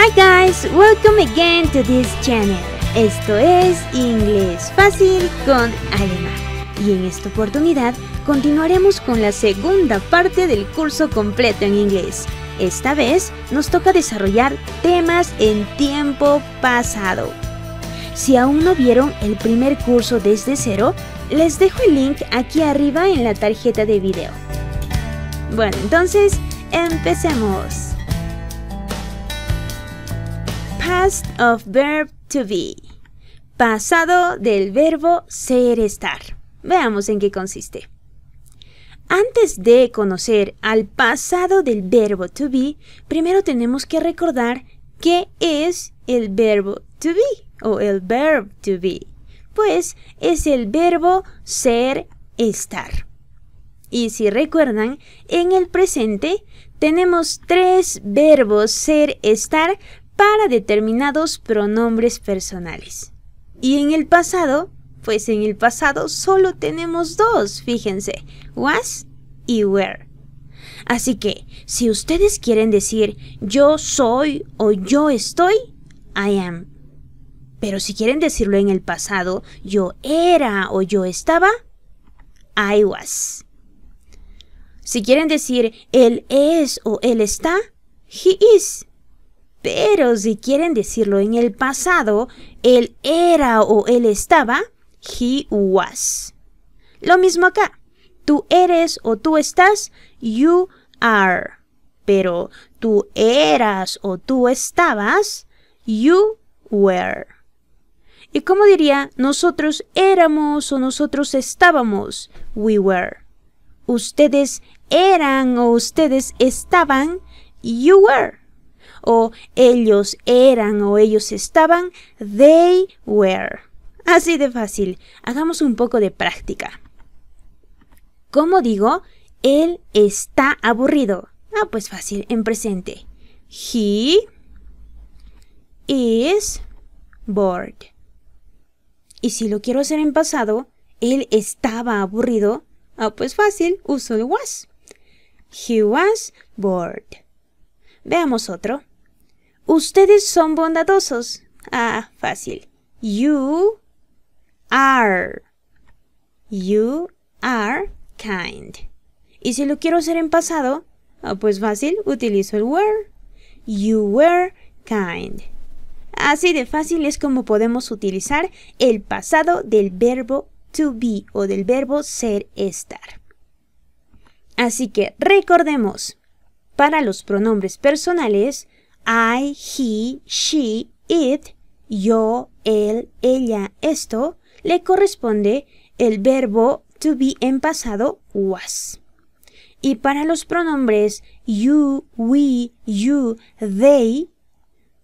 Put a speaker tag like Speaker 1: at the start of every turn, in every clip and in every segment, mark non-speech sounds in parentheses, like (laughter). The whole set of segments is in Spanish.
Speaker 1: Hi guys, welcome again to this channel. Esto es Inglés Fácil con Alemán. Y en esta oportunidad continuaremos con la segunda parte del curso completo en inglés. Esta vez nos toca desarrollar temas en tiempo pasado. Si aún no vieron el primer curso desde cero, les dejo el link aquí arriba en la tarjeta de video. Bueno, entonces, empecemos. of verb to be. Pasado del verbo ser estar. Veamos en qué consiste. Antes de conocer al pasado del verbo to be, primero tenemos que recordar qué es el verbo to be o el verb to be. Pues es el verbo ser estar. Y si recuerdan, en el presente tenemos tres verbos ser estar para determinados pronombres personales. Y en el pasado, pues en el pasado solo tenemos dos, fíjense, was y were. Así que, si ustedes quieren decir yo soy o yo estoy, I am. Pero si quieren decirlo en el pasado, yo era o yo estaba, I was. Si quieren decir él es o él está, he is. Pero si quieren decirlo en el pasado, él era o él estaba, he was. Lo mismo acá. Tú eres o tú estás, you are. Pero tú eras o tú estabas, you were. ¿Y cómo diría nosotros éramos o nosotros estábamos? We were. Ustedes eran o ustedes estaban, you were o ellos eran o ellos estaban, they were. Así de fácil. Hagamos un poco de práctica. ¿Cómo digo? Él está aburrido. Ah, pues fácil, en presente. He is bored. Y si lo quiero hacer en pasado, él estaba aburrido. Ah, pues fácil, uso el was. He was bored. Veamos otro. Ustedes son bondadosos. Ah, fácil. You are. You are kind. Y si lo quiero hacer en pasado, ah, pues fácil, utilizo el were. You were kind. Así de fácil es como podemos utilizar el pasado del verbo to be o del verbo ser estar. Así que recordemos, para los pronombres personales, I, he, she, it, yo, él, ella, esto, le corresponde el verbo to be en pasado was. Y para los pronombres you, we, you, they,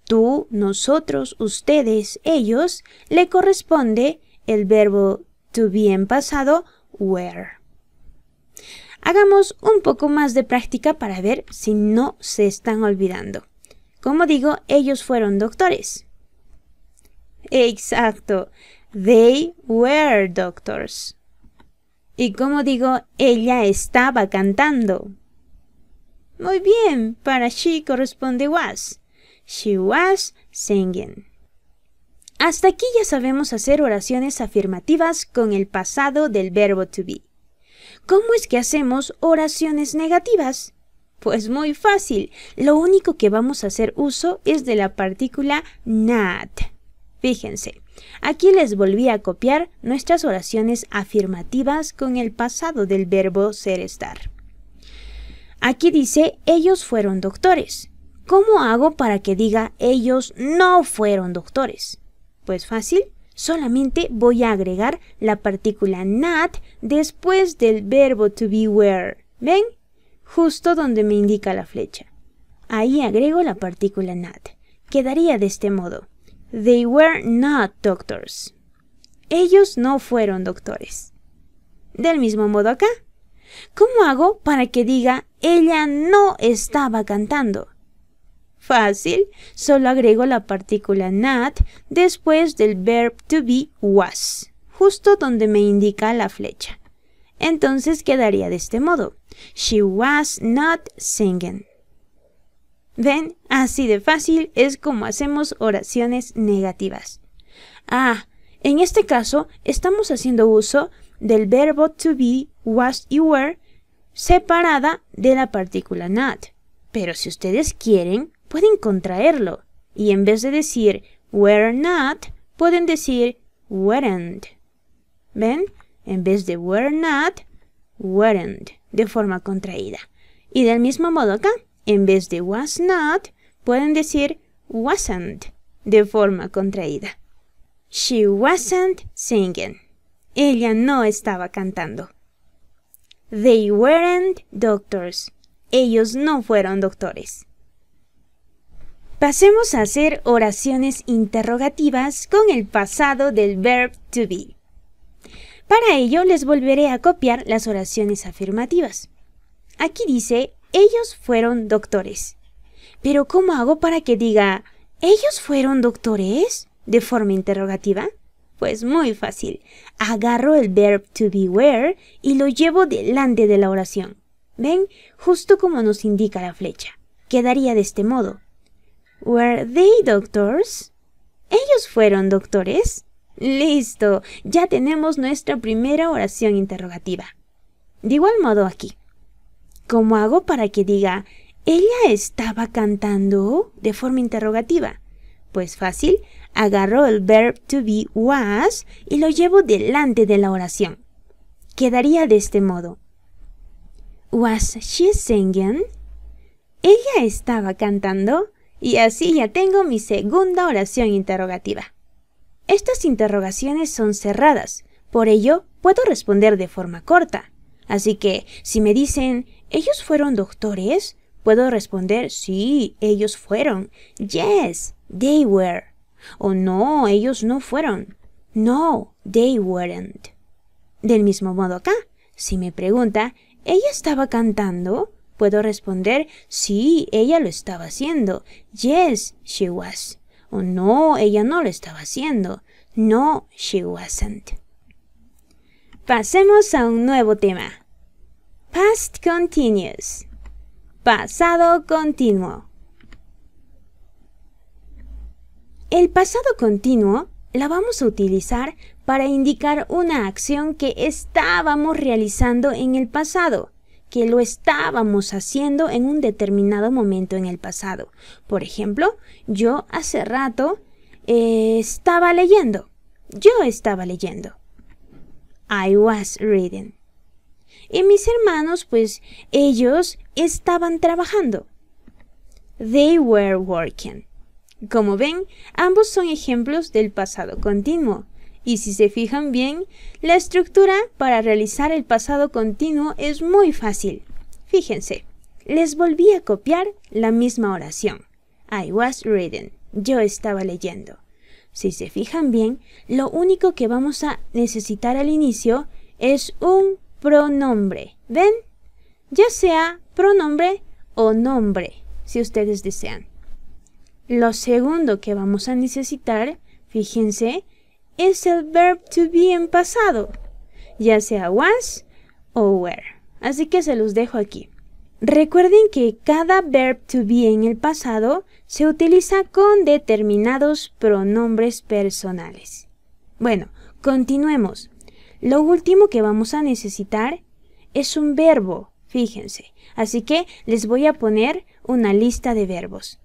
Speaker 1: tú, nosotros, ustedes, ellos, le corresponde el verbo to be en pasado were. Hagamos un poco más de práctica para ver si no se están olvidando. Como digo, ellos fueron doctores. Exacto. They were doctors. Y como digo, ella estaba cantando. Muy bien, para she corresponde was. She was singing. Hasta aquí ya sabemos hacer oraciones afirmativas con el pasado del verbo to be. ¿Cómo es que hacemos oraciones negativas? Pues muy fácil, lo único que vamos a hacer uso es de la partícula not. Fíjense, aquí les volví a copiar nuestras oraciones afirmativas con el pasado del verbo ser estar. Aquí dice, ellos fueron doctores. ¿Cómo hago para que diga ellos no fueron doctores? Pues fácil, solamente voy a agregar la partícula not después del verbo to be were. ¿Ven? justo donde me indica la flecha. Ahí agrego la partícula not. Quedaría de este modo. They were not doctors. Ellos no fueron doctores. Del mismo modo acá. ¿Cómo hago para que diga ella no estaba cantando? Fácil, solo agrego la partícula not después del verb to be was, justo donde me indica la flecha. Entonces quedaría de este modo. She was not singing. ¿Ven? Así de fácil es como hacemos oraciones negativas. Ah, en este caso estamos haciendo uso del verbo to be, was y were separada de la partícula not. Pero si ustedes quieren, pueden contraerlo y en vez de decir were not, pueden decir weren't. ¿Ven? en vez de were not, weren't, de forma contraída. Y del mismo modo acá, en vez de was not, pueden decir wasn't, de forma contraída. She wasn't singing. Ella no estaba cantando. They weren't doctors. Ellos no fueron doctores. Pasemos a hacer oraciones interrogativas con el pasado del verb to be. Para ello les volveré a copiar las oraciones afirmativas. Aquí dice, ellos fueron doctores. Pero ¿cómo hago para que diga, ellos fueron doctores? de forma interrogativa. Pues muy fácil. Agarro el verb to be y lo llevo delante de la oración. ¿Ven? Justo como nos indica la flecha. Quedaría de este modo. ¿Were they doctors? ¿Ellos fueron doctores? Listo, ya tenemos nuestra primera oración interrogativa. De igual modo aquí. ¿Cómo hago para que diga, ella estaba cantando de forma interrogativa? Pues fácil, agarro el verb to be was y lo llevo delante de la oración. Quedaría de este modo. Was she singing? Ella estaba cantando y así ya tengo mi segunda oración interrogativa. Estas interrogaciones son cerradas, por ello puedo responder de forma corta. Así que, si me dicen, ¿ellos fueron doctores? Puedo responder, sí, ellos fueron. Yes, they were. O no, ellos no fueron. No, they weren't. Del mismo modo acá, si me pregunta, ¿ella estaba cantando? Puedo responder, sí, ella lo estaba haciendo. Yes, she was no, ella no lo estaba haciendo. No, she wasn't. Pasemos a un nuevo tema. Past continuous. Pasado continuo. El pasado continuo la vamos a utilizar para indicar una acción que estábamos realizando en el pasado que lo estábamos haciendo en un determinado momento en el pasado. Por ejemplo, yo hace rato eh, estaba leyendo. Yo estaba leyendo. I was reading. Y mis hermanos, pues ellos estaban trabajando. They were working. Como ven, ambos son ejemplos del pasado continuo. Y si se fijan bien, la estructura para realizar el pasado continuo es muy fácil. Fíjense, les volví a copiar la misma oración. I was reading. Yo estaba leyendo. Si se fijan bien, lo único que vamos a necesitar al inicio es un pronombre. ¿Ven? Ya sea pronombre o nombre, si ustedes desean. Lo segundo que vamos a necesitar, fíjense, es el verb to be en pasado, ya sea was o were. Así que se los dejo aquí. Recuerden que cada verb to be en el pasado se utiliza con determinados pronombres personales. Bueno, continuemos. Lo último que vamos a necesitar es un verbo, fíjense. Así que les voy a poner una lista de verbos.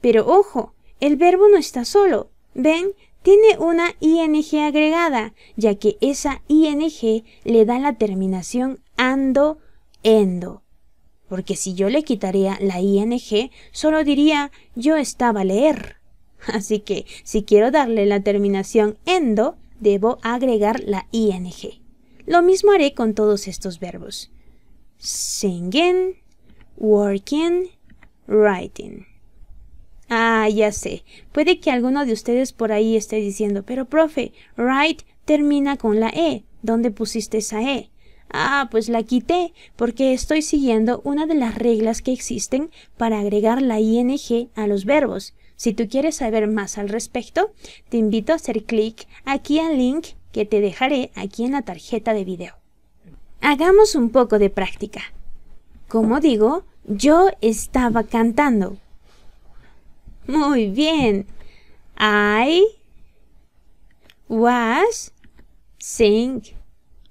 Speaker 1: Pero ojo, el verbo no está solo. Ven, tiene una ING agregada, ya que esa ING le da la terminación ando, endo. Porque si yo le quitaría la ING, solo diría yo estaba a leer. (laughs) Así que si quiero darle la terminación endo, debo agregar la ING. Lo mismo haré con todos estos verbos. Singing, working, writing. Ah, ya sé. Puede que alguno de ustedes por ahí esté diciendo, pero profe, write termina con la E. ¿Dónde pusiste esa E? Ah, pues la quité, porque estoy siguiendo una de las reglas que existen para agregar la ing a los verbos. Si tú quieres saber más al respecto, te invito a hacer clic aquí al link que te dejaré aquí en la tarjeta de video. Hagamos un poco de práctica. Como digo, yo estaba cantando. Muy bien. I was sing.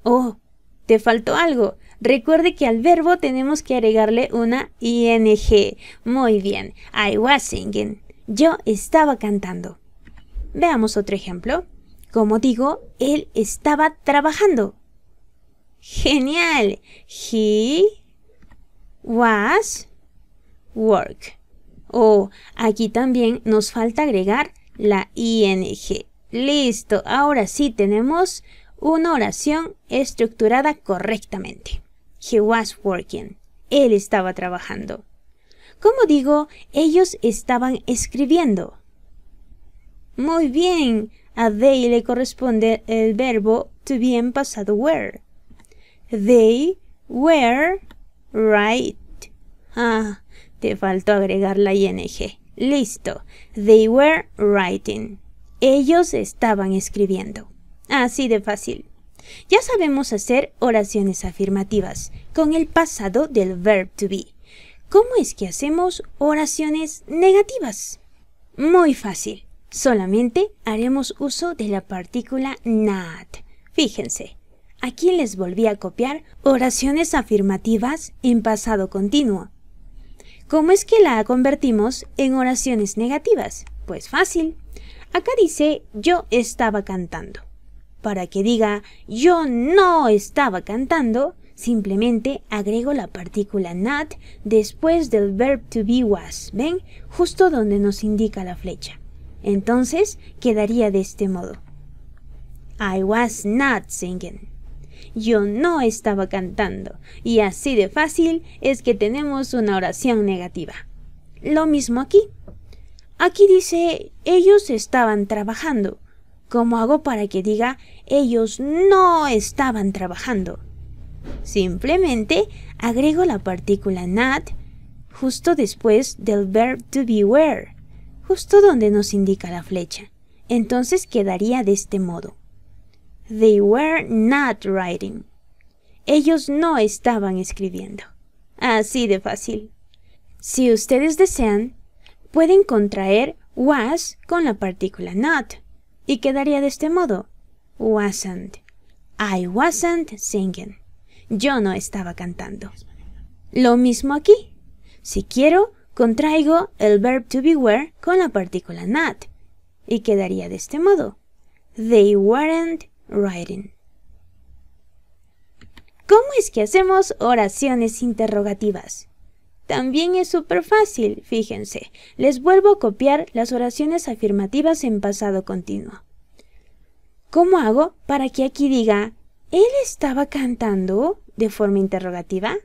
Speaker 1: Oh, te faltó algo. Recuerde que al verbo tenemos que agregarle una ing. Muy bien. I was singing. Yo estaba cantando. Veamos otro ejemplo. Como digo, él estaba trabajando. Genial. He was work oh, aquí también nos falta agregar la ing. Listo, ahora sí tenemos una oración estructurada correctamente. He was working. Él estaba trabajando. Como digo, ellos estaban escribiendo. Muy bien, a they le corresponde el verbo to be en pasado were. They were right. Ah, te faltó agregar la ing. Listo. They were writing. Ellos estaban escribiendo. Así de fácil. Ya sabemos hacer oraciones afirmativas con el pasado del verb to be. ¿Cómo es que hacemos oraciones negativas? Muy fácil. Solamente haremos uso de la partícula not. Fíjense, aquí les volví a copiar oraciones afirmativas en pasado continuo ¿Cómo es que la convertimos en oraciones negativas? Pues fácil. Acá dice yo estaba cantando. Para que diga yo no estaba cantando, simplemente agrego la partícula not después del verb to be was, ¿ven? Justo donde nos indica la flecha. Entonces quedaría de este modo. I was not singing. Yo no estaba cantando. Y así de fácil es que tenemos una oración negativa. Lo mismo aquí. Aquí dice ellos estaban trabajando. ¿Cómo hago para que diga ellos no estaban trabajando? Simplemente agrego la partícula not justo después del verb to beware. justo donde nos indica la flecha. Entonces quedaría de este modo. They were not writing. Ellos no estaban escribiendo. Así de fácil. Si ustedes desean, pueden contraer was con la partícula not y quedaría de este modo. Wasn't. I wasn't singing. Yo no estaba cantando. Lo mismo aquí. Si quiero, contraigo el verb to be con la partícula not y quedaría de este modo. They weren't writing. ¿Cómo es que hacemos oraciones interrogativas? También es súper fácil, fíjense. Les vuelvo a copiar las oraciones afirmativas en pasado continuo. ¿Cómo hago para que aquí diga, ¿él estaba cantando? de forma interrogativa.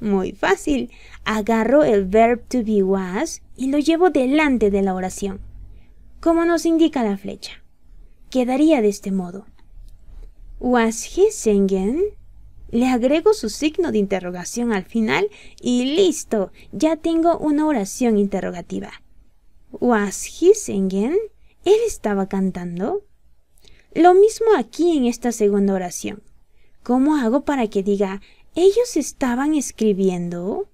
Speaker 1: Muy fácil. Agarro el verb to be was y lo llevo delante de la oración, como nos indica la flecha. Quedaría de este modo. ¿Was he singing? Le agrego su signo de interrogación al final y listo, ya tengo una oración interrogativa. ¿Was he singing? ¿Él estaba cantando? Lo mismo aquí en esta segunda oración. ¿Cómo hago para que diga ellos estaban escribiendo?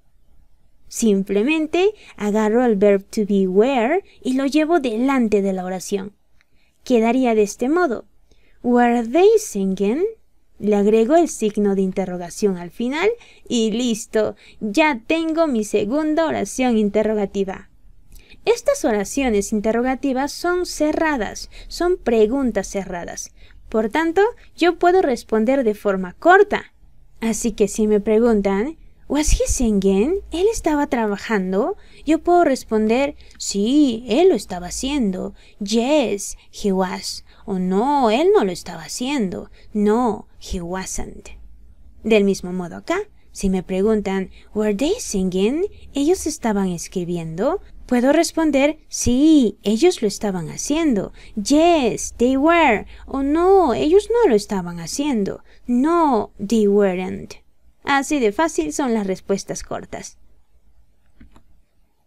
Speaker 1: Simplemente agarro el verbo to be y lo llevo delante de la oración. Quedaría de este modo. ¿Were they singing? Le agrego el signo de interrogación al final y listo, ya tengo mi segunda oración interrogativa. Estas oraciones interrogativas son cerradas, son preguntas cerradas. Por tanto, yo puedo responder de forma corta. Así que si me preguntan, ¿Was he singing? ¿Él estaba trabajando? Yo puedo responder, sí, él lo estaba haciendo. Yes, he was o no, él no lo estaba haciendo. No, he wasn't. Del mismo modo acá, si me preguntan, ¿were they singing? ¿Ellos estaban escribiendo? Puedo responder, sí, ellos lo estaban haciendo. Yes, they were. O no, ellos no lo estaban haciendo. No, they weren't. Así de fácil son las respuestas cortas.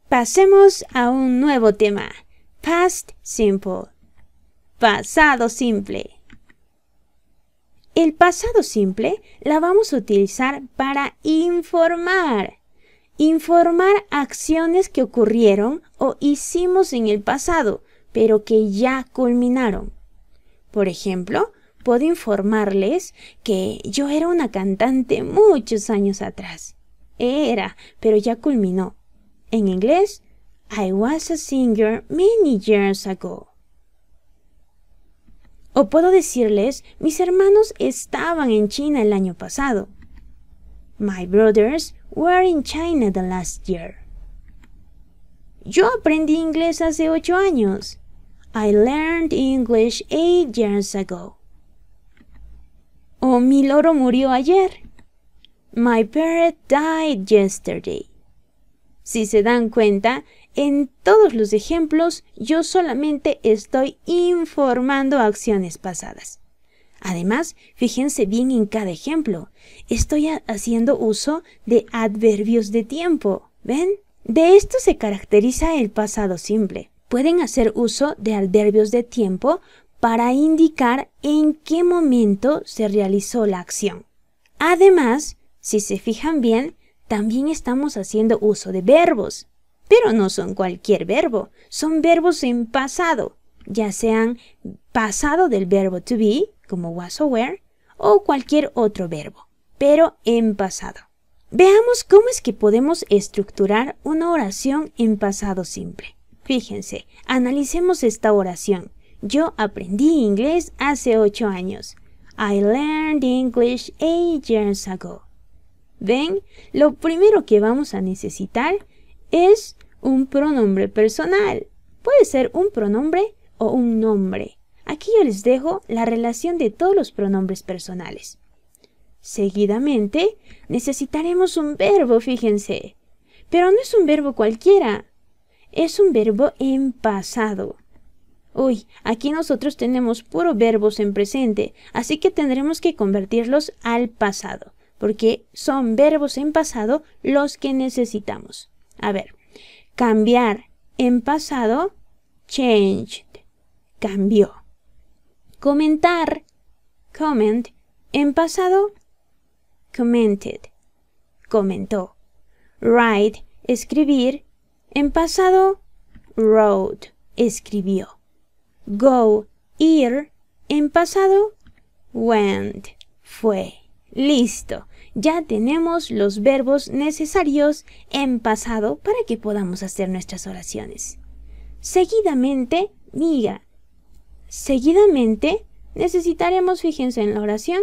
Speaker 1: Pasemos a un nuevo tema. Past Simple. Pasado simple. El pasado simple la vamos a utilizar para informar. Informar acciones que ocurrieron o hicimos en el pasado, pero que ya culminaron. Por ejemplo, puedo informarles que yo era una cantante muchos años atrás. Era, pero ya culminó. En inglés, I was a singer many years ago. O puedo decirles, mis hermanos estaban en China el año pasado. My brothers were in China the last year. Yo aprendí inglés hace ocho años. I learned English eight years ago. O mi loro murió ayer. My parrot died yesterday. Si se dan cuenta, en todos los ejemplos yo solamente estoy informando acciones pasadas. Además, fíjense bien en cada ejemplo. Estoy haciendo uso de adverbios de tiempo. ¿Ven? De esto se caracteriza el pasado simple. Pueden hacer uso de adverbios de tiempo para indicar en qué momento se realizó la acción. Además, si se fijan bien, también estamos haciendo uso de verbos. Pero no son cualquier verbo, son verbos en pasado, ya sean pasado del verbo to be, como was or were, o cualquier otro verbo, pero en pasado. Veamos cómo es que podemos estructurar una oración en pasado simple. Fíjense, analicemos esta oración. Yo aprendí inglés hace 8 años. I learned English eight years ago. ¿Ven? Lo primero que vamos a necesitar es un pronombre personal. Puede ser un pronombre o un nombre. Aquí yo les dejo la relación de todos los pronombres personales. Seguidamente, necesitaremos un verbo, fíjense. Pero no es un verbo cualquiera. Es un verbo en pasado. Uy, aquí nosotros tenemos puro verbos en presente, así que tendremos que convertirlos al pasado, porque son verbos en pasado los que necesitamos. A ver, cambiar en pasado, changed, cambió. Comentar, comment, en pasado, commented, comentó. Write, escribir, en pasado, wrote, escribió. Go, ir, en pasado, went, fue. Listo ya tenemos los verbos necesarios en pasado para que podamos hacer nuestras oraciones. Seguidamente, mira. Seguidamente, necesitaremos, fíjense en la oración,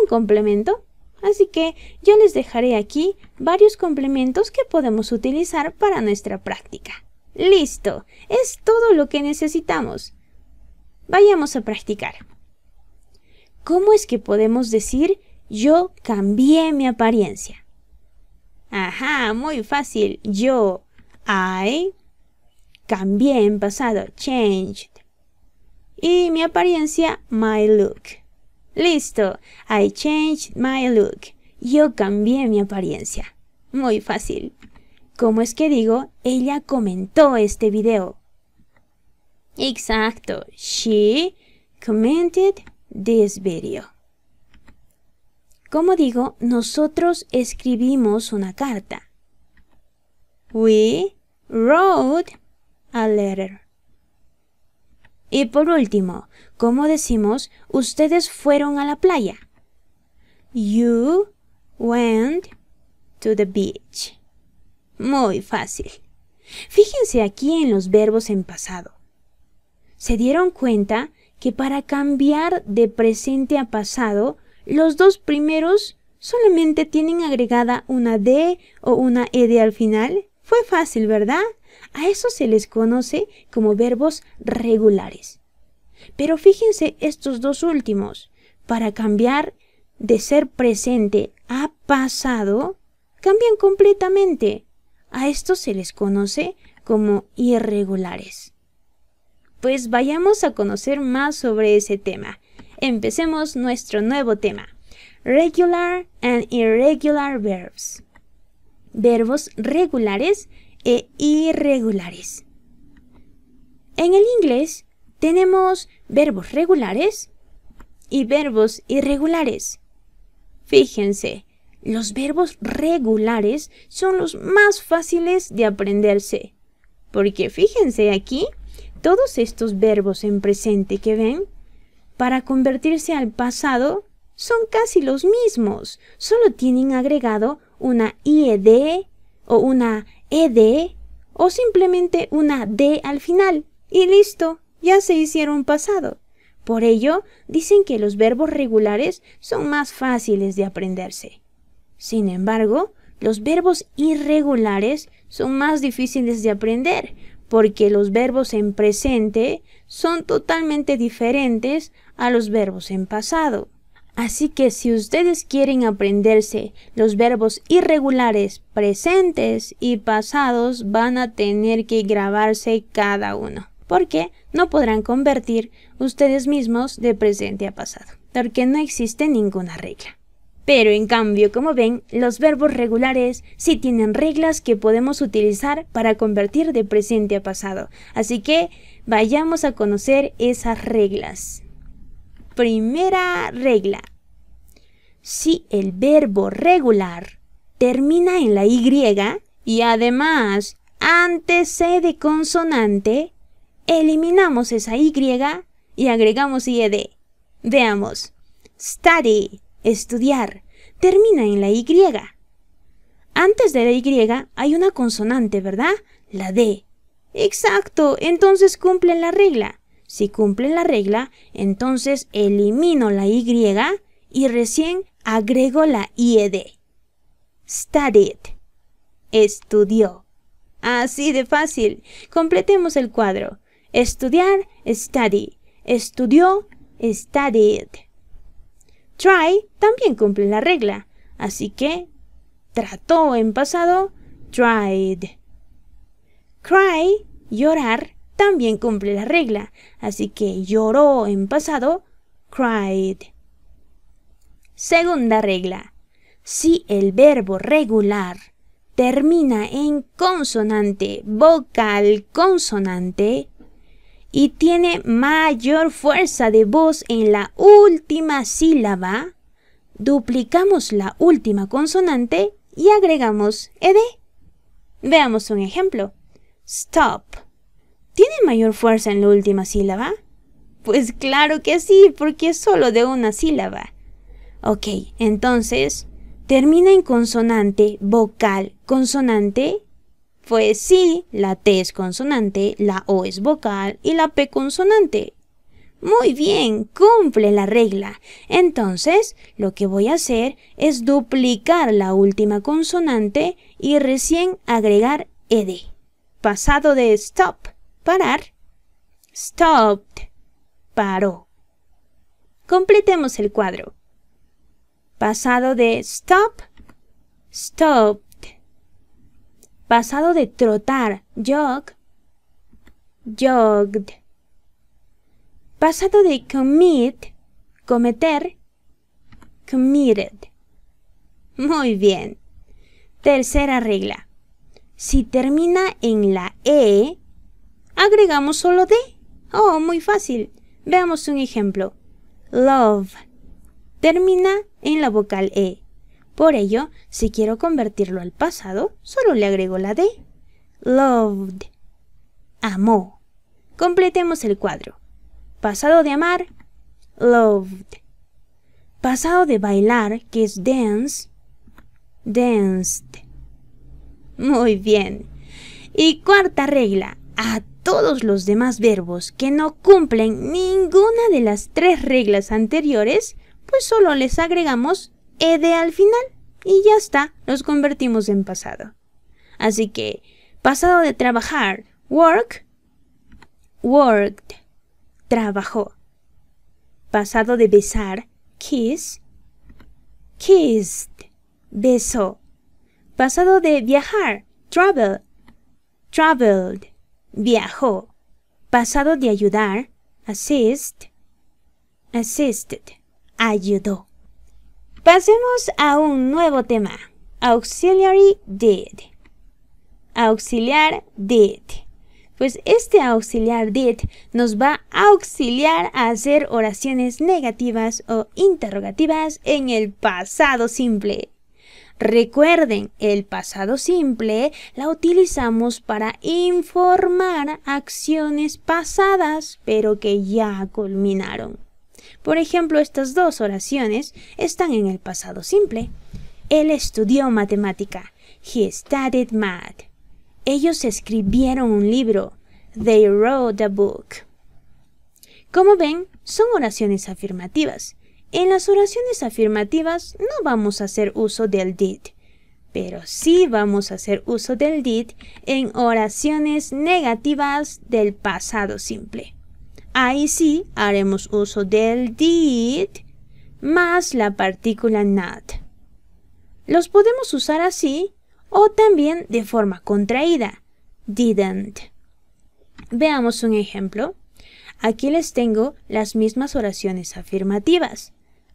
Speaker 1: un complemento. Así que yo les dejaré aquí varios complementos que podemos utilizar para nuestra práctica. ¡Listo! Es todo lo que necesitamos. Vayamos a practicar. ¿Cómo es que podemos decir yo cambié mi apariencia. Ajá, muy fácil. Yo, I, cambié en pasado, changed. Y mi apariencia, my look. Listo, I changed my look. Yo cambié mi apariencia. Muy fácil. ¿Cómo es que digo, ella comentó este video. Exacto, she commented this video. Como digo, nosotros escribimos una carta. We wrote a letter. Y por último, como decimos, ustedes fueron a la playa. You went to the beach. Muy fácil. Fíjense aquí en los verbos en pasado. Se dieron cuenta que para cambiar de presente a pasado los dos primeros solamente tienen agregada una D o una ED al final. Fue fácil, ¿verdad? A eso se les conoce como verbos regulares. Pero fíjense estos dos últimos. Para cambiar de ser presente a pasado, cambian completamente. A estos se les conoce como irregulares. Pues vayamos a conocer más sobre ese tema empecemos nuestro nuevo tema. Regular and irregular verbs. Verbos regulares e irregulares. En el inglés tenemos verbos regulares y verbos irregulares. Fíjense, los verbos regulares son los más fáciles de aprenderse. Porque fíjense aquí, todos estos verbos en presente que ven para convertirse al pasado son casi los mismos, solo tienen agregado una IED o una ED o simplemente una D al final y listo, ya se hicieron pasado. Por ello, dicen que los verbos regulares son más fáciles de aprenderse. Sin embargo, los verbos irregulares son más difíciles de aprender porque los verbos en presente son totalmente diferentes a los verbos en pasado. Así que si ustedes quieren aprenderse los verbos irregulares presentes y pasados van a tener que grabarse cada uno, porque no podrán convertir ustedes mismos de presente a pasado, porque no existe ninguna regla. Pero en cambio, como ven, los verbos regulares sí tienen reglas que podemos utilizar para convertir de presente a pasado. Así que vayamos a conocer esas reglas. Primera regla. Si el verbo regular termina en la Y y además antes de consonante, eliminamos esa Y y agregamos IED. Veamos. Study estudiar, termina en la Y. Antes de la Y hay una consonante, ¿verdad? La D. Exacto, entonces cumplen la regla. Si cumplen la regla, entonces elimino la Y y recién agrego la IED. Studied. Estudió. Así de fácil. Completemos el cuadro. Estudiar, study. Estudió, studied try también cumple la regla, así que trató en pasado tried. Cry, llorar, también cumple la regla, así que lloró en pasado cried. Segunda regla. Si el verbo regular termina en consonante vocal consonante, y tiene mayor fuerza de voz en la última sílaba, duplicamos la última consonante y agregamos ed. Veamos un ejemplo. Stop. ¿Tiene mayor fuerza en la última sílaba? Pues claro que sí, porque es solo de una sílaba. Ok, entonces termina en consonante, vocal, consonante pues sí, la T es consonante, la O es vocal y la P consonante. Muy bien, cumple la regla. Entonces, lo que voy a hacer es duplicar la última consonante y recién agregar ed. Pasado de stop, parar, stopped, paró. Completemos el cuadro. Pasado de stop, stop, pasado de trotar, jog, jogged. Pasado de commit, cometer, committed. Muy bien. Tercera regla. Si termina en la E, agregamos solo D. Oh, muy fácil. Veamos un ejemplo. Love. Termina en la vocal E. Por ello, si quiero convertirlo al pasado, solo le agrego la D. Loved. Amó. Completemos el cuadro. Pasado de amar, loved. Pasado de bailar, que es dance, danced. Muy bien. Y cuarta regla, a todos los demás verbos que no cumplen ninguna de las tres reglas anteriores, pues solo les agregamos e de al final y ya está, nos convertimos en pasado. Así que, pasado de trabajar, work, worked, trabajó. Pasado de besar, kiss, kissed, besó. Pasado de viajar, travel, traveled, viajó. Pasado de ayudar, assist, assisted, ayudó. Pasemos a un nuevo tema. Auxiliary did. Auxiliar did. Pues este auxiliar did nos va a auxiliar a hacer oraciones negativas o interrogativas en el pasado simple. Recuerden, el pasado simple la utilizamos para informar acciones pasadas pero que ya culminaron. Por ejemplo, estas dos oraciones están en el pasado simple. Él estudió matemática. He studied math. Ellos escribieron un libro. They wrote a book. Como ven, son oraciones afirmativas. En las oraciones afirmativas no vamos a hacer uso del did, pero sí vamos a hacer uso del did en oraciones negativas del pasado simple. Ahí sí haremos uso del did más la partícula not. Los podemos usar así o también de forma contraída, didn't. Veamos un ejemplo. Aquí les tengo las mismas oraciones afirmativas.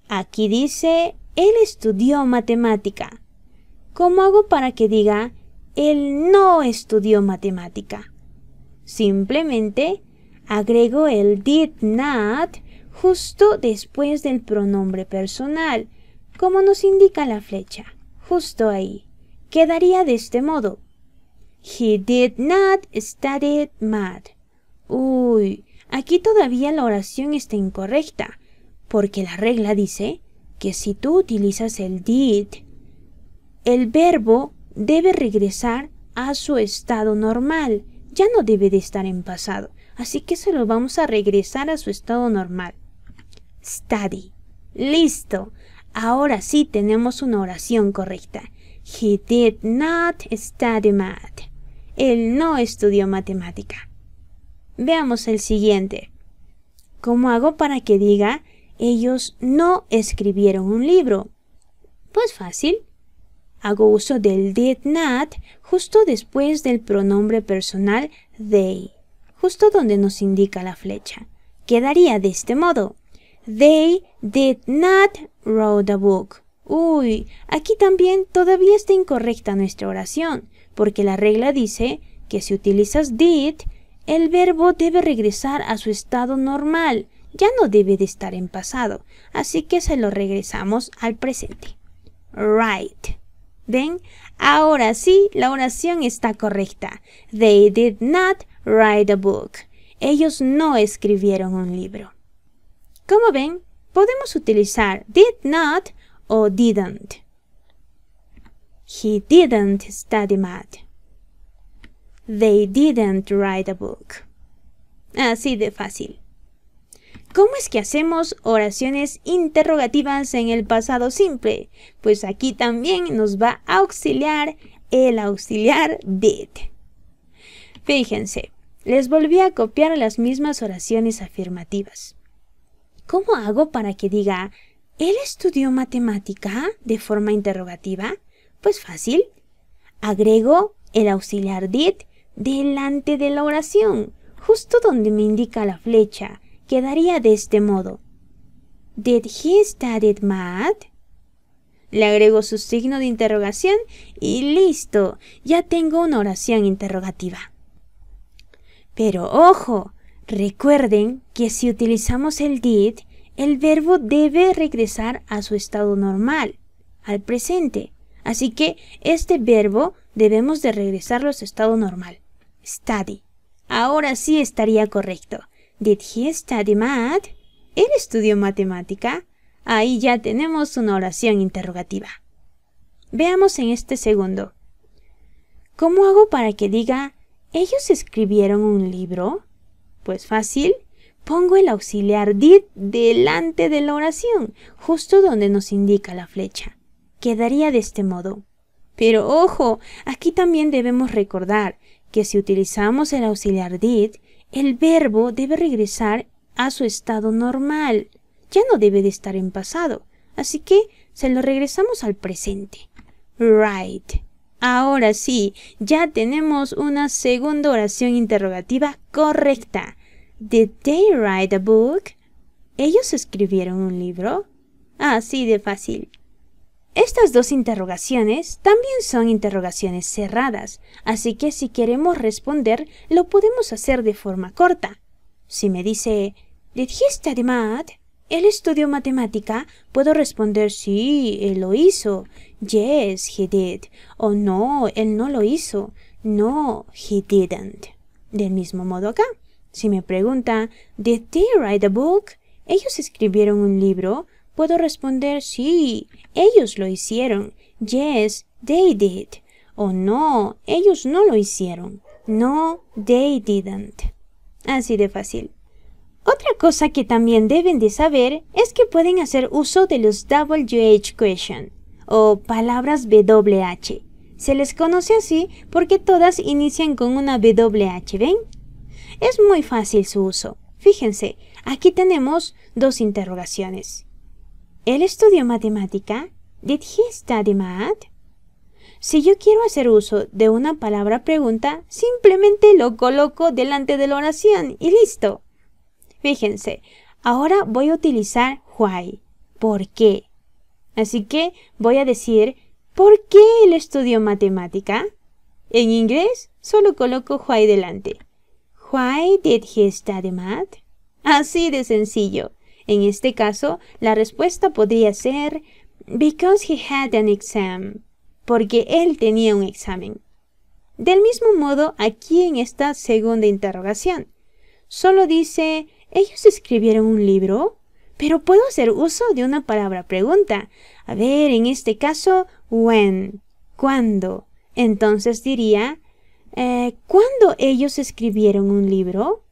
Speaker 1: Aquí dice, él estudió matemática. ¿Cómo hago para que diga, él no estudió matemática? Simplemente agregó el did not justo después del pronombre personal, como nos indica la flecha, justo ahí. Quedaría de este modo. He did not study mad. Uy, aquí todavía la oración está incorrecta, porque la regla dice que si tú utilizas el did, el verbo debe regresar a su estado normal, ya no debe de estar en pasado, así que se lo vamos a regresar a su estado normal. Study. Listo. Ahora sí tenemos una oración correcta. He did not study math. Él no estudió matemática. Veamos el siguiente. ¿Cómo hago para que diga ellos no escribieron un libro? Pues fácil. Hago uso del did not justo después del pronombre personal they justo donde nos indica la flecha. Quedaría de este modo. They did not wrote a book. Uy, aquí también todavía está incorrecta nuestra oración, porque la regla dice que si utilizas did, el verbo debe regresar a su estado normal, ya no debe de estar en pasado, así que se lo regresamos al presente. Right. ¿Ven? Ahora sí, la oración está correcta. They did not write a book. Ellos no escribieron un libro. Como ven, podemos utilizar did not o didn't. He didn't study math. They didn't write a book. Así de fácil. ¿Cómo es que hacemos oraciones interrogativas en el pasado simple? Pues aquí también nos va a auxiliar el auxiliar did. Fíjense, les volví a copiar las mismas oraciones afirmativas. ¿Cómo hago para que diga, ¿él estudió matemática? de forma interrogativa. Pues fácil. Agrego el auxiliar did delante de la oración, justo donde me indica la flecha. Quedaría de este modo. ¿Did he study math? Le agrego su signo de interrogación y listo, ya tengo una oración interrogativa. Pero ojo, recuerden que si utilizamos el did, el verbo debe regresar a su estado normal, al presente. Así que este verbo debemos de regresarlo a su estado normal. Study. Ahora sí estaría correcto. Did he study math? ¿Él estudió matemática? Ahí ya tenemos una oración interrogativa. Veamos en este segundo. ¿Cómo hago para que diga ¿Ellos escribieron un libro? Pues fácil, pongo el auxiliar did delante de la oración, justo donde nos indica la flecha. Quedaría de este modo. Pero ojo, aquí también debemos recordar que si utilizamos el auxiliar did, el verbo debe regresar a su estado normal. Ya no debe de estar en pasado, así que se lo regresamos al presente. Right. Ahora sí, ya tenemos una segunda oración interrogativa correcta. ¿Did they write a book? ¿Ellos escribieron un libro? Así ah, de fácil. Estas dos interrogaciones también son interrogaciones cerradas, así que si queremos responder lo podemos hacer de forma corta. Si me dice, ¿Did you study math? Él estudió matemática. Puedo responder sí, él lo hizo. Yes, he did. O no, él no lo hizo. No, he didn't. Del mismo modo acá. Si me pregunta, did they write a book? Ellos escribieron un libro. Puedo responder sí, ellos lo hicieron. Yes, they did. O no, ellos no lo hicieron. No, they didn't. Así de fácil. Otra cosa que también deben de saber es que pueden hacer uso de los WH question o palabras WH. Se les conoce así porque todas inician con una WH, ¿ven? Es muy fácil su uso. Fíjense, aquí tenemos dos interrogaciones. ¿El estudió matemática? ¿Did he study math? Si yo quiero hacer uso de una palabra pregunta, simplemente lo coloco delante de la oración y listo. Fíjense, ahora voy a utilizar why. ¿Por qué? Así que voy a decir, ¿por qué él estudió matemática? En inglés solo coloco why delante. Why did he study math? Así de sencillo. En este caso, la respuesta podría ser because he had an exam, porque él tenía un examen. Del mismo modo, aquí en esta segunda interrogación, solo dice ¿Ellos escribieron un libro? Pero puedo hacer uso de una palabra pregunta. A ver, en este caso, when, ¿cuándo? Entonces diría, eh, ¿cuándo ellos escribieron un libro?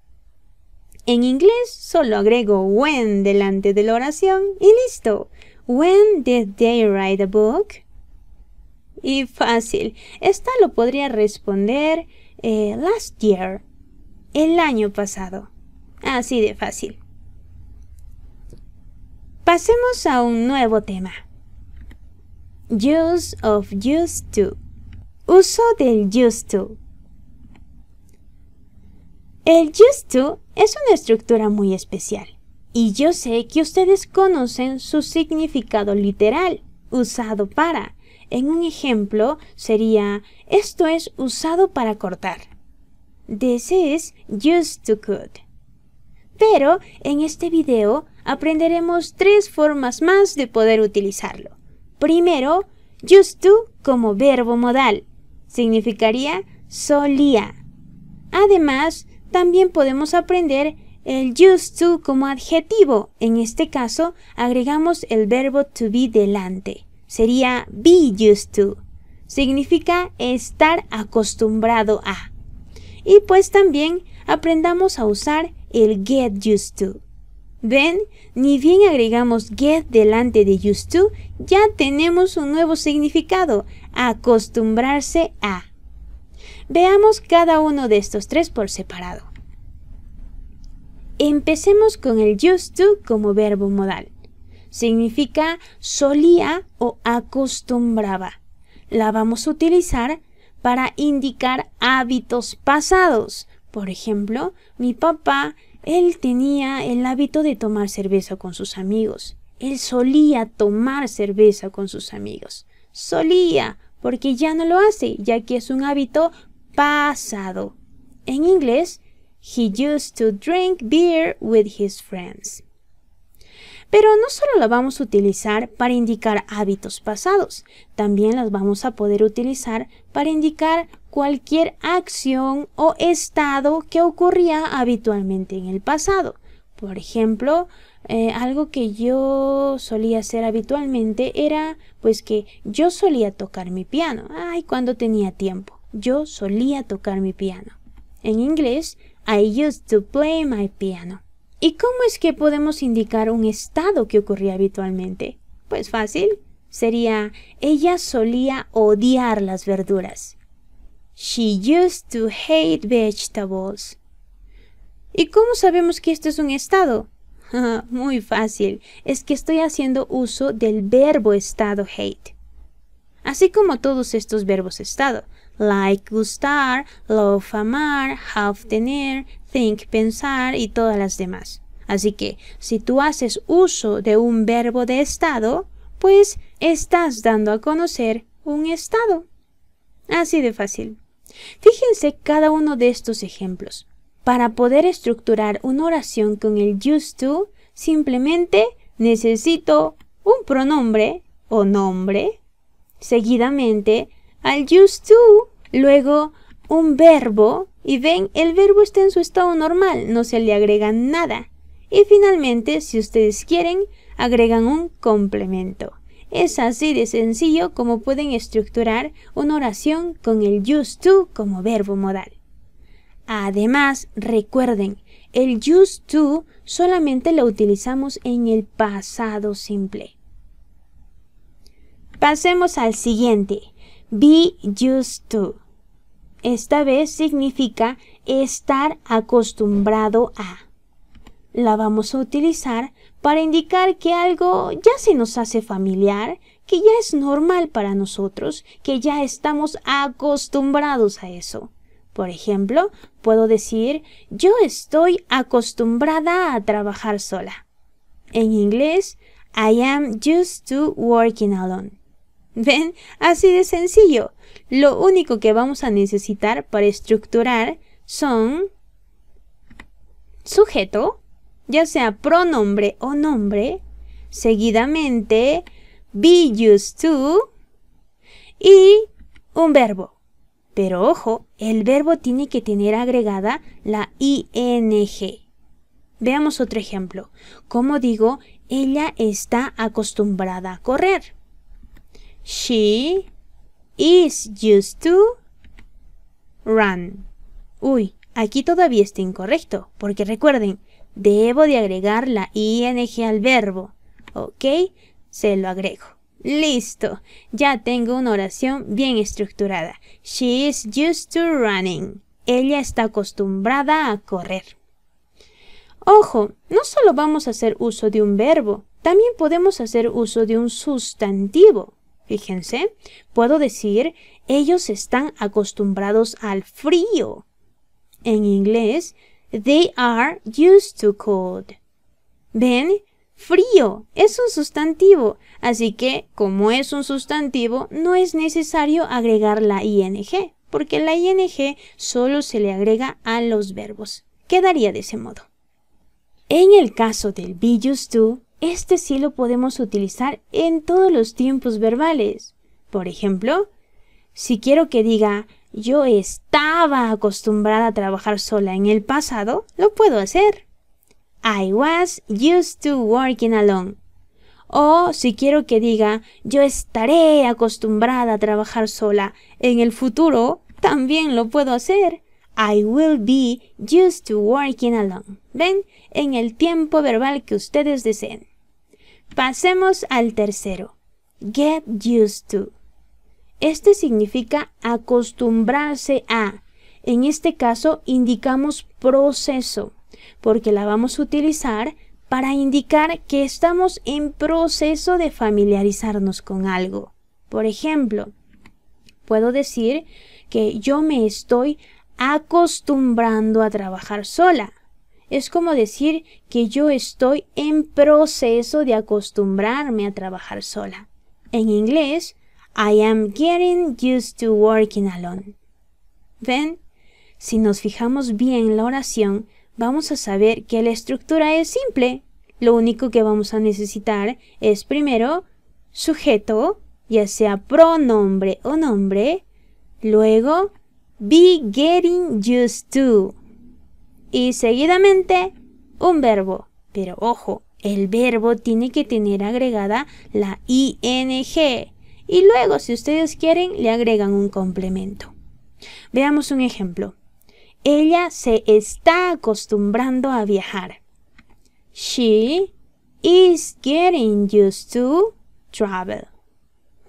Speaker 1: En inglés solo agrego when delante de la oración y listo. When did they write a book? Y fácil. Esta lo podría responder eh, last year, el año pasado. Así de fácil. Pasemos a un nuevo tema. Use of used to. Uso del used to. El used to es una estructura muy especial y yo sé que ustedes conocen su significado literal, usado para. En un ejemplo sería, esto es usado para cortar. This is used to cut. Pero en este video aprenderemos tres formas más de poder utilizarlo. Primero, just to como verbo modal. Significaría solía. Además, también podemos aprender el used to como adjetivo. En este caso, agregamos el verbo to be delante. Sería be used to. Significa estar acostumbrado a. Y pues también aprendamos a usar el get used to. ¿Ven? Ni bien agregamos get delante de used to, ya tenemos un nuevo significado, acostumbrarse a. Veamos cada uno de estos tres por separado. Empecemos con el used to como verbo modal. Significa solía o acostumbraba. La vamos a utilizar para indicar hábitos pasados, por ejemplo, mi papá, él tenía el hábito de tomar cerveza con sus amigos. Él solía tomar cerveza con sus amigos. Solía, porque ya no lo hace, ya que es un hábito pasado. En inglés, he used to drink beer with his friends. Pero no solo la vamos a utilizar para indicar hábitos pasados, también las vamos a poder utilizar para indicar cualquier acción o estado que ocurría habitualmente en el pasado. Por ejemplo, eh, algo que yo solía hacer habitualmente era pues que yo solía tocar mi piano. Ay, cuando tenía tiempo. Yo solía tocar mi piano. En inglés, I used to play my piano. ¿Y cómo es que podemos indicar un estado que ocurría habitualmente? Pues fácil. Sería, ella solía odiar las verduras. She used to hate vegetables. ¿Y cómo sabemos que esto es un estado? (laughs) Muy fácil, es que estoy haciendo uso del verbo estado hate. Así como todos estos verbos estado, like gustar, love amar, have tener, think pensar y todas las demás. Así que, si tú haces uso de un verbo de estado, pues estás dando a conocer un estado. Así de fácil. Fíjense cada uno de estos ejemplos. Para poder estructurar una oración con el used to, simplemente necesito un pronombre o nombre, seguidamente al used to, luego un verbo, y ven, el verbo está en su estado normal, no se le agrega nada. Y finalmente, si ustedes quieren, agregan un complemento. Es así de sencillo como pueden estructurar una oración con el used to como verbo modal. Además, recuerden, el used to solamente lo utilizamos en el pasado simple. Pasemos al siguiente, be used to. Esta vez significa estar acostumbrado a. La vamos a utilizar para indicar que algo ya se nos hace familiar, que ya es normal para nosotros, que ya estamos acostumbrados a eso. Por ejemplo, puedo decir yo estoy acostumbrada a trabajar sola. En inglés, I am used to working alone. ¿Ven? Así de sencillo. Lo único que vamos a necesitar para estructurar son sujeto, ya sea pronombre o nombre, seguidamente be used to y un verbo. Pero ojo, el verbo tiene que tener agregada la ing. Veamos otro ejemplo. Como digo, ella está acostumbrada a correr. She is used to run. Uy, aquí todavía está incorrecto, porque recuerden, Debo de agregar la ing al verbo. ¿Ok? Se lo agrego. Listo. Ya tengo una oración bien estructurada. She is used to running. Ella está acostumbrada a correr. Ojo, no solo vamos a hacer uso de un verbo, también podemos hacer uso de un sustantivo. Fíjense, puedo decir, ellos están acostumbrados al frío. En inglés, They are used to cold. ¿Ven? Frío es un sustantivo, así que como es un sustantivo no es necesario agregar la ing, porque la ing solo se le agrega a los verbos. Quedaría de ese modo. En el caso del be used to, este sí lo podemos utilizar en todos los tiempos verbales. Por ejemplo, si quiero que diga yo estaba acostumbrada a trabajar sola en el pasado, lo puedo hacer. I was used to working alone. O si quiero que diga, yo estaré acostumbrada a trabajar sola en el futuro, también lo puedo hacer. I will be used to working alone. Ven, en el tiempo verbal que ustedes deseen. Pasemos al tercero. Get used to. Este significa acostumbrarse a. En este caso indicamos proceso, porque la vamos a utilizar para indicar que estamos en proceso de familiarizarnos con algo. Por ejemplo, puedo decir que yo me estoy acostumbrando a trabajar sola. Es como decir que yo estoy en proceso de acostumbrarme a trabajar sola. En inglés, I am getting used to working alone. ¿Ven? Si nos fijamos bien en la oración, vamos a saber que la estructura es simple. Lo único que vamos a necesitar es primero sujeto, ya sea pronombre o nombre, luego be getting used to y seguidamente un verbo. Pero ojo, el verbo tiene que tener agregada la ing y luego, si ustedes quieren, le agregan un complemento. Veamos un ejemplo. Ella se está acostumbrando a viajar. She is getting used to travel.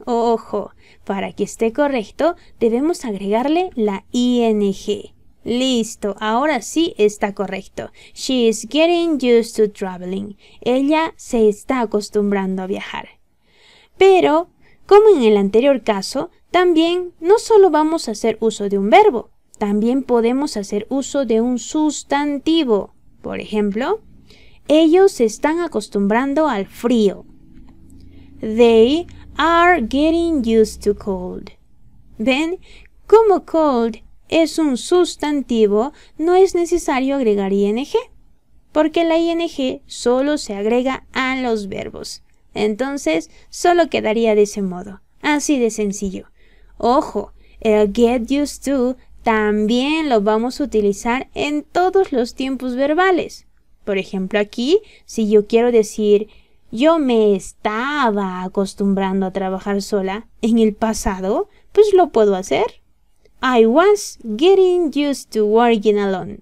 Speaker 1: Ojo, para que esté correcto, debemos agregarle la ing. Listo, ahora sí está correcto. She is getting used to traveling. Ella se está acostumbrando a viajar. Pero como en el anterior caso, también no solo vamos a hacer uso de un verbo, también podemos hacer uso de un sustantivo. Por ejemplo, ellos se están acostumbrando al frío. They are getting used to cold. ¿Ven? Como cold es un sustantivo, no es necesario agregar ing, porque la ing solo se agrega a los verbos. Entonces, solo quedaría de ese modo. Así de sencillo. Ojo, el get used to también lo vamos a utilizar en todos los tiempos verbales. Por ejemplo, aquí, si yo quiero decir yo me estaba acostumbrando a trabajar sola en el pasado, pues lo puedo hacer. I was getting used to working alone.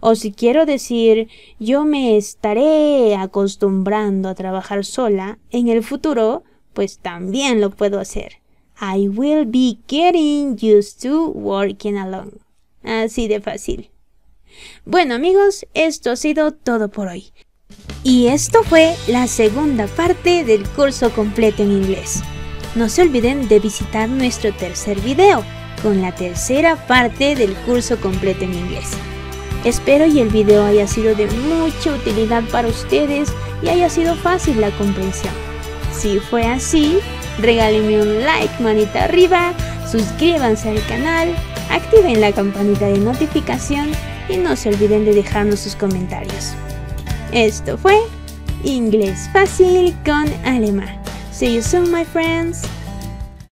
Speaker 1: O si quiero decir, yo me estaré acostumbrando a trabajar sola en el futuro, pues también lo puedo hacer. I will be getting used to working alone. Así de fácil. Bueno amigos, esto ha sido todo por hoy. Y esto fue la segunda parte del curso completo en inglés. No se olviden de visitar nuestro tercer video con la tercera parte del curso completo en inglés. Espero y el video haya sido de mucha utilidad para ustedes y haya sido fácil la comprensión. Si fue así, regálenme un like, manita arriba, suscríbanse al canal, activen la campanita de notificación y no se olviden de dejarnos sus comentarios. Esto fue Inglés Fácil con Alemán. See you soon, my friends.